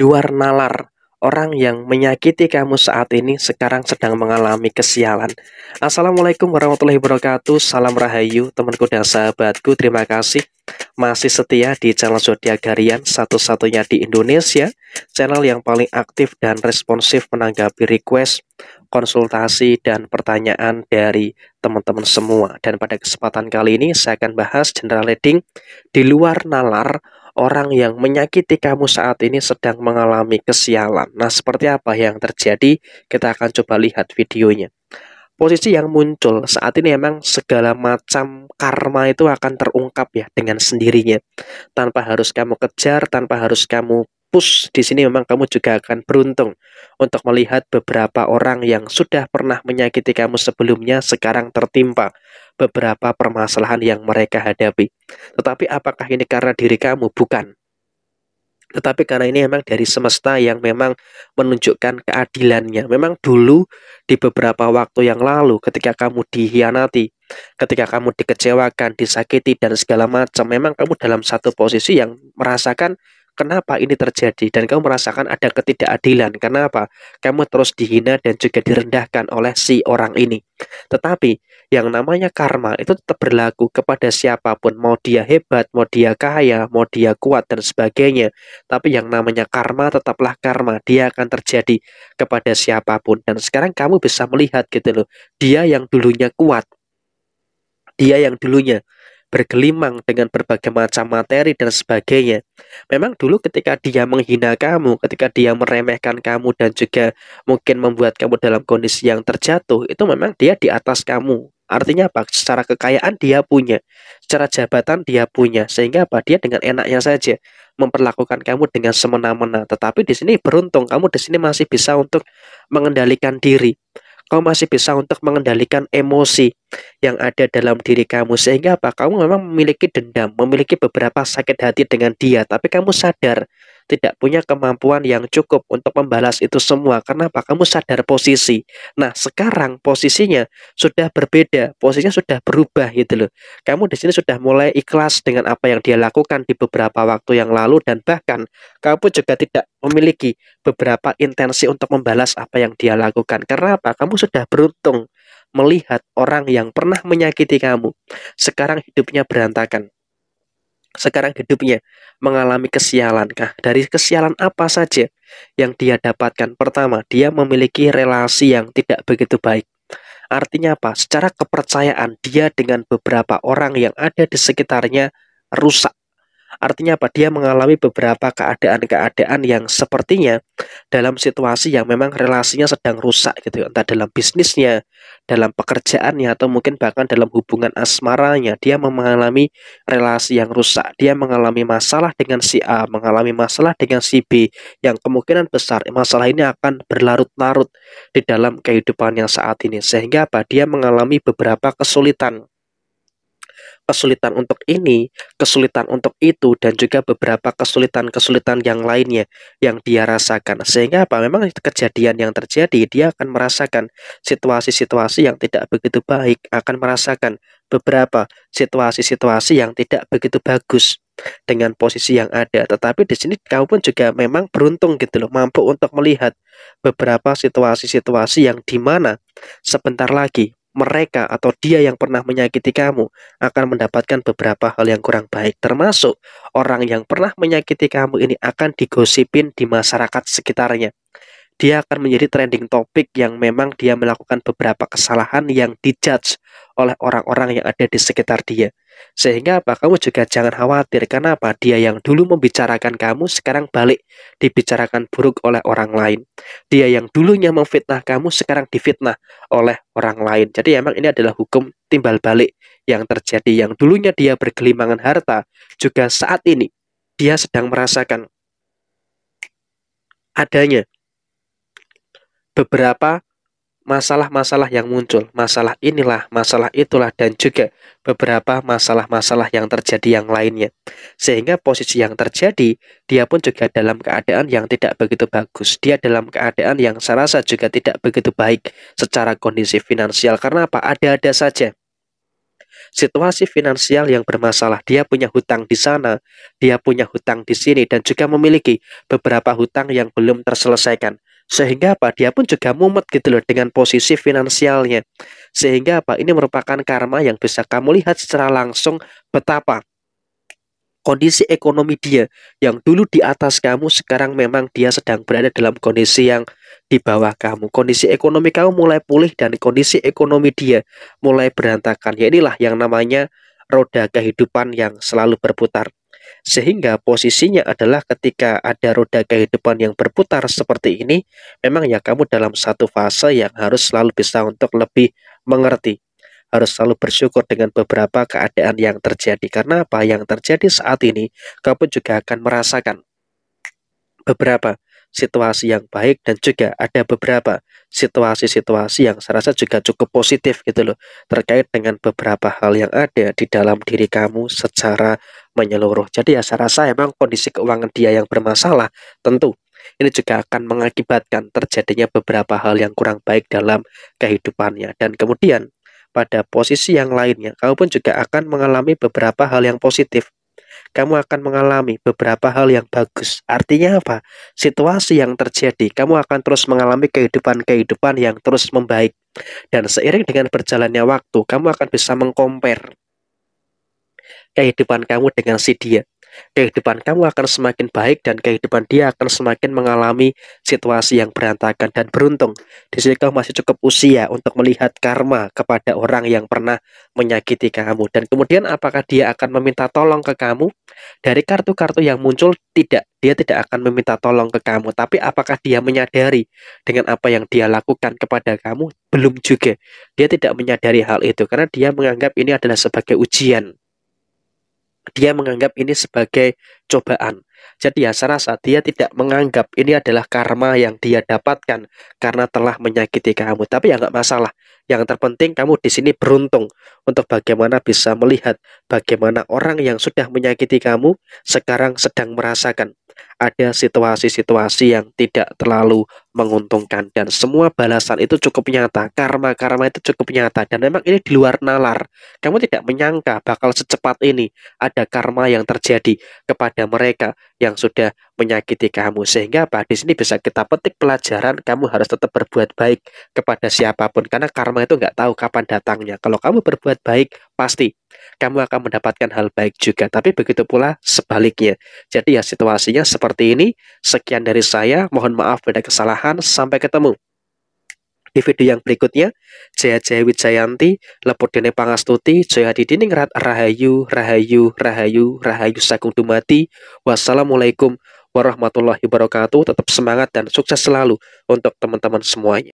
luar nalar. Orang yang menyakiti kamu saat ini sekarang sedang mengalami kesialan. Assalamualaikum warahmatullahi wabarakatuh. Salam rahayu, temanku dan sahabatku. Terima kasih masih setia di channel Zodiak Harian satu-satunya di Indonesia. Channel yang paling aktif dan responsif menanggapi request, konsultasi, dan pertanyaan dari teman-teman semua. Dan pada kesempatan kali ini saya akan bahas general reading di luar nalar orang yang menyakiti kamu saat ini sedang mengalami kesialan. Nah, seperti apa yang terjadi? Kita akan coba lihat videonya. Posisi yang muncul saat ini memang segala macam karma itu akan terungkap ya dengan sendirinya. Tanpa harus kamu kejar, tanpa harus kamu push di sini memang kamu juga akan beruntung untuk melihat beberapa orang yang sudah pernah menyakiti kamu sebelumnya sekarang tertimpa beberapa permasalahan yang mereka hadapi. Tetapi apakah ini karena diri kamu? Bukan. Tetapi karena ini memang dari semesta yang memang menunjukkan keadilannya. Memang dulu di beberapa waktu yang lalu ketika kamu dihianati, ketika kamu dikecewakan, disakiti dan segala macam, memang kamu dalam satu posisi yang merasakan Kenapa ini terjadi dan kamu merasakan ada ketidakadilan? Kenapa Kamu terus dihina dan juga direndahkan oleh si orang ini. Tetapi yang namanya karma itu tetap berlaku kepada siapapun, mau dia hebat, mau dia kaya, mau dia kuat dan sebagainya. Tapi yang namanya karma tetaplah karma, dia akan terjadi kepada siapapun. Dan sekarang kamu bisa melihat gitu loh, dia yang dulunya kuat, dia yang dulunya bergelimang dengan berbagai macam materi dan sebagainya. Memang dulu ketika dia menghina kamu, ketika dia meremehkan kamu dan juga mungkin membuat kamu dalam kondisi yang terjatuh, itu memang dia di atas kamu. Artinya apa? Secara kekayaan dia punya, secara jabatan dia punya, sehingga apa? Dia dengan enaknya saja memperlakukan kamu dengan semena-mena. Tetapi di sini beruntung kamu di sini masih bisa untuk mengendalikan diri. Kau masih bisa untuk mengendalikan emosi yang ada dalam diri kamu. Sehingga apa? Kamu memang memiliki dendam, memiliki beberapa sakit hati dengan dia. Tapi kamu sadar tidak punya kemampuan yang cukup untuk membalas itu semua. Kenapa? Kamu sadar posisi. Nah, sekarang posisinya sudah berbeda, posisinya sudah berubah gitu loh. Kamu di sini sudah mulai ikhlas dengan apa yang dia lakukan di beberapa waktu yang lalu dan bahkan kamu juga tidak memiliki beberapa intensi untuk membalas apa yang dia lakukan. Kenapa? Kamu sudah beruntung melihat orang yang pernah menyakiti kamu. Sekarang hidupnya berantakan sekarang hidupnya mengalami kesialan kah? Dari kesialan apa saja yang dia dapatkan? Pertama, dia memiliki relasi yang tidak begitu baik. Artinya apa? Secara kepercayaan dia dengan beberapa orang yang ada di sekitarnya rusak. Artinya apa? Dia mengalami beberapa keadaan-keadaan yang sepertinya dalam situasi yang memang relasinya sedang rusak gitu, ya. entah dalam bisnisnya, dalam pekerjaannya atau mungkin bahkan dalam hubungan asmaranya, dia mengalami relasi yang rusak. Dia mengalami masalah dengan si A, mengalami masalah dengan si B yang kemungkinan besar masalah ini akan berlarut-larut di dalam kehidupan yang saat ini sehingga apa? Dia mengalami beberapa kesulitan kesulitan untuk ini, kesulitan untuk itu, dan juga beberapa kesulitan-kesulitan yang lainnya yang dia rasakan. Sehingga apa? Memang kejadian yang terjadi, dia akan merasakan situasi-situasi yang tidak begitu baik, akan merasakan beberapa situasi-situasi yang tidak begitu bagus dengan posisi yang ada. Tetapi di sini kau pun juga memang beruntung gitu loh, mampu untuk melihat beberapa situasi-situasi yang dimana sebentar lagi mereka atau dia yang pernah menyakiti kamu akan mendapatkan beberapa hal yang kurang baik termasuk orang yang pernah menyakiti kamu ini akan digosipin di masyarakat sekitarnya dia akan menjadi trending topik yang memang dia melakukan beberapa kesalahan yang dijudge oleh orang-orang yang ada di sekitar dia. Sehingga apa kamu juga jangan khawatir Kenapa dia yang dulu membicarakan kamu sekarang balik dibicarakan buruk oleh orang lain. Dia yang dulunya memfitnah kamu sekarang difitnah oleh orang lain. Jadi emang ini adalah hukum timbal balik yang terjadi yang dulunya dia bergelimangan harta juga saat ini dia sedang merasakan adanya beberapa masalah-masalah yang muncul, masalah inilah, masalah itulah, dan juga beberapa masalah-masalah yang terjadi yang lainnya. Sehingga posisi yang terjadi, dia pun juga dalam keadaan yang tidak begitu bagus. Dia dalam keadaan yang saya rasa juga tidak begitu baik secara kondisi finansial. Karena apa? Ada-ada saja. Situasi finansial yang bermasalah, dia punya hutang di sana, dia punya hutang di sini, dan juga memiliki beberapa hutang yang belum terselesaikan sehingga apa? Dia pun juga mumet gitu loh dengan posisi finansialnya. Sehingga apa? Ini merupakan karma yang bisa kamu lihat secara langsung betapa kondisi ekonomi dia yang dulu di atas kamu sekarang memang dia sedang berada dalam kondisi yang di bawah kamu. Kondisi ekonomi kamu mulai pulih dan kondisi ekonomi dia mulai berantakan. Ya inilah yang namanya roda kehidupan yang selalu berputar sehingga posisinya adalah ketika ada roda kehidupan yang berputar seperti ini, memang ya kamu dalam satu fase yang harus selalu bisa untuk lebih mengerti, harus selalu bersyukur dengan beberapa keadaan yang terjadi karena apa yang terjadi saat ini, kamu juga akan merasakan beberapa situasi yang baik dan juga ada beberapa situasi-situasi yang saya rasa juga cukup positif gitu loh terkait dengan beberapa hal yang ada di dalam diri kamu secara menyeluruh. Jadi ya saya rasa emang kondisi keuangan dia yang bermasalah tentu ini juga akan mengakibatkan terjadinya beberapa hal yang kurang baik dalam kehidupannya dan kemudian pada posisi yang lainnya kamu pun juga akan mengalami beberapa hal yang positif kamu akan mengalami beberapa hal yang bagus. Artinya apa? Situasi yang terjadi, kamu akan terus mengalami kehidupan-kehidupan yang terus membaik. Dan seiring dengan berjalannya waktu, kamu akan bisa mengkompar kehidupan kamu dengan si dia kehidupan kamu akan semakin baik dan kehidupan dia akan semakin mengalami situasi yang berantakan dan beruntung. Di sini kamu masih cukup usia untuk melihat karma kepada orang yang pernah menyakiti kamu. Dan kemudian apakah dia akan meminta tolong ke kamu? Dari kartu-kartu yang muncul tidak, dia tidak akan meminta tolong ke kamu. Tapi apakah dia menyadari dengan apa yang dia lakukan kepada kamu? Belum juga. Dia tidak menyadari hal itu karena dia menganggap ini adalah sebagai ujian dia menganggap ini sebagai cobaan. Jadi ya saya rasa dia tidak menganggap ini adalah karma yang dia dapatkan karena telah menyakiti kamu. Tapi ya nggak masalah. Yang terpenting kamu di sini beruntung untuk bagaimana bisa melihat bagaimana orang yang sudah menyakiti kamu sekarang sedang merasakan ada situasi-situasi yang tidak terlalu menguntungkan dan semua balasan itu cukup nyata karma karma itu cukup nyata dan memang ini di luar nalar kamu tidak menyangka bakal secepat ini ada karma yang terjadi kepada kepada mereka yang sudah menyakiti kamu. Sehingga apa? Di sini bisa kita petik pelajaran, kamu harus tetap berbuat baik kepada siapapun. Karena karma itu nggak tahu kapan datangnya. Kalau kamu berbuat baik, pasti kamu akan mendapatkan hal baik juga. Tapi begitu pula sebaliknya. Jadi ya situasinya seperti ini. Sekian dari saya. Mohon maaf pada kesalahan. Sampai ketemu. Di video yang berikutnya, Jaya Jaya Wijayanti, Lepodene Pangastuti, Jaya Hadidiningrat Rahayu, Rahayu, Rahayu, Rahayu Sagung Dumati. Wassalamualaikum warahmatullahi wabarakatuh. Tetap semangat dan sukses selalu untuk teman-teman semuanya.